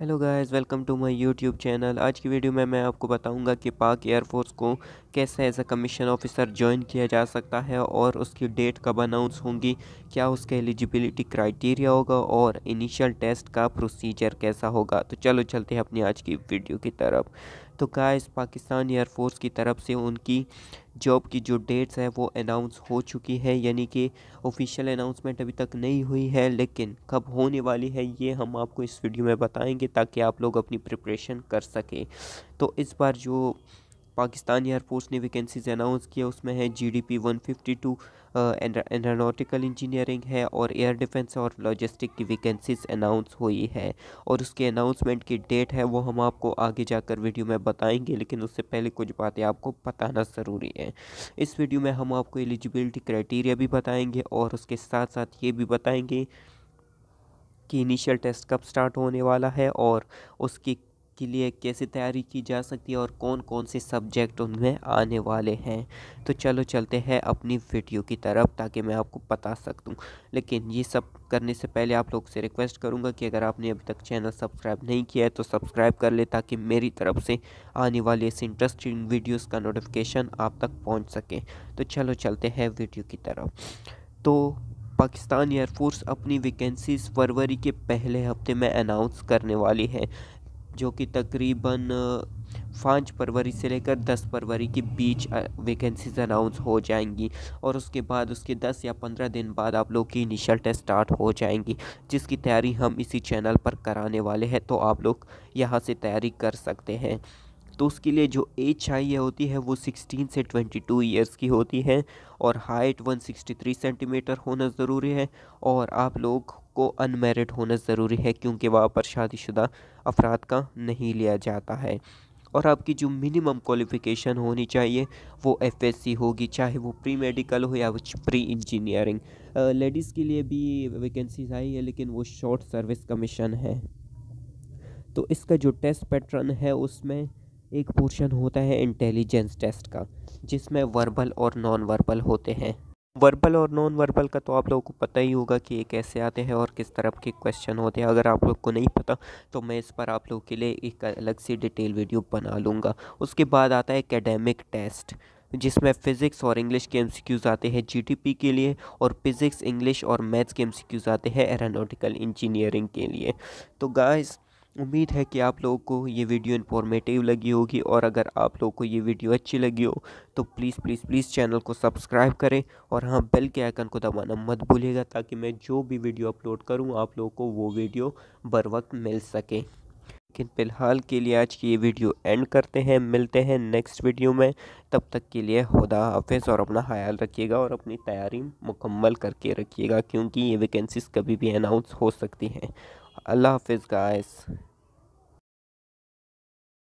hello guys welcome to my YouTube channel आज की video में मैं आपको बताऊंगा कि पाक एयरफोर्स को कैसे as a commission officer join किया जा सकता है और उसकी डेट कब अनाउंस होंगी क्या उसके एलिजिबिलिटी क्राइटेरिया होगा और इनिशियल टेस्ट का प्रोसीजर कैसा होगा तो चलो चलते हैं अपनी आज की वीडियो की तरफ तो गाइस पाकिस्तान एयरफोर्स की तरफ से उनकी जॉब की जो डेट्स है वो अनाउंस हो चुकी है यानी कि ऑफिशियल अनाउंसमेंट अभी तक नहीं हुई है लेकिन कब होने वाली है ये हम आपको इस वीडियो में बताएंगे ताकि आप लोग अपनी प्रिपरेशन कर सकें तो इस बार जो पाकिस्तान एयरफोर्स ने वैकेंसीज अनाउंस किया उसमें है G D P one fifty two aeronautical engineering है और एयर डिफेंस और लॉजिस्टिक की वैकेंसीज अनाउंस हुई है और उसके अनाउंसमेंट की डेट है वो हम आपको आगे जाकर वीडियो में बताएंगे लेकिन उससे पहले कुछ बातें आपको बताना ज़रूरी है इस वीडियो में हम आपको एलिजिबिलिटी क्राइटेरिया भी बताएँगे और उसके साथ साथ ये भी बताएंगे कि इनिशियल टेस्ट कब स्टार्ट होने वाला है और उसकी के लिए कैसे तैयारी की जा सकती है और कौन कौन से सब्जेक्ट उनमें आने वाले हैं तो चलो चलते हैं अपनी वीडियो की तरफ ताकि मैं आपको बता सकूँ लेकिन ये सब करने से पहले आप लोग से रिक्वेस्ट करूँगा कि अगर आपने अभी तक चैनल सब्सक्राइब नहीं किया है तो सब्सक्राइब कर ले ताकि मेरी तरफ से आने वाले इस इंटरेस्टिंग वीडियोज़ का नोटिफिकेशन आप तक पहुँच सकें तो चलो चलते हैं वीडियो की तरफ तो पाकिस्तान एयरफोर्स अपनी वैकेंसीज फरवरी के पहले हफ्ते में अनाउंस करने वाली है जो कि तकरीबन पाँच फरवरी से लेकर दस फरवरी के बीच वैकेंसीज अनाउंस हो जाएंगी और उसके बाद उसके दस या पंद्रह दिन बाद आप लोग की इनिशियल टेस्ट स्टार्ट हो जाएंगी जिसकी तैयारी हम इसी चैनल पर कराने वाले हैं तो आप लोग यहाँ से तैयारी कर सकते हैं तो उसके लिए जो एज चाहिए होती है वो 16 से 22 इयर्स की होती है और हाइट 163 सेंटीमीटर होना ज़रूरी है और आप लोग को अनमेरिड होना ज़रूरी है क्योंकि वहाँ पर शादीशुदा अफराद का नहीं लिया जाता है और आपकी जो मिनिमम क्वालिफ़िकेशन होनी चाहिए वो एफएससी होगी चाहे वो प्री मेडिकल हो या प्री इंजीनियरिंग लेडीज़ के लिए भी वैकेंसीज आई है लेकिन वो शॉर्ट सर्विस कमीशन है तो इसका जो टेस्ट पैटर्न है उसमें एक पोर्शन होता है इंटेलिजेंस टेस्ट का जिसमें वर्बल और नॉन वर्बल होते हैं वर्बल और नॉन वर्बल का तो आप लोगों को पता ही होगा कि ये कैसे आते हैं और किस तरह के क्वेश्चन होते हैं अगर आप लोग को नहीं पता तो मैं इस पर आप लोगों के लिए एक अलग सी डिटेल वीडियो बना लूँगा उसके बाद आता है एकेडमिक टेस्ट जिसमें फ़िज़िक्स और इंग्लिश के एमसीक्यूज़ आते हैं जीटीपी के लिए और फिज़िक्स इंग्लिश और मैथ्स के एमसीक्यूज़ आते हैं एरानोटिकल इंजीनियरिंग के लिए तो गाइस उम्मीद है कि आप लोगों को ये वीडियो इन्फॉर्मेटिव लगी होगी और अगर आप लोगों को ये वीडियो अच्छी लगी हो तो प्लीज़ प्लीज़ प्लीज़ चैनल को सब्सक्राइब करें और हाँ बेल के आइकन को दबाना मत भूलिएगा ताकि मैं जो भी वीडियो अपलोड करूँ आप लोगों को वो वीडियो बर वक्त मिल सके लेकिन फ़िलहाल के लिए आज की ये वीडियो एंड करते हैं मिलते हैं नेक्स्ट वीडियो में तब तक के लिए खुदा हाफिज़ और अपना ख्याल रखिएगा और अपनी तैयारी मुकम्मल करके रखिएगा क्योंकि ये वैकेंसीज़ कभी भी अनाउंस हो सकती हैं अल्लाह हाफिज़ गाइस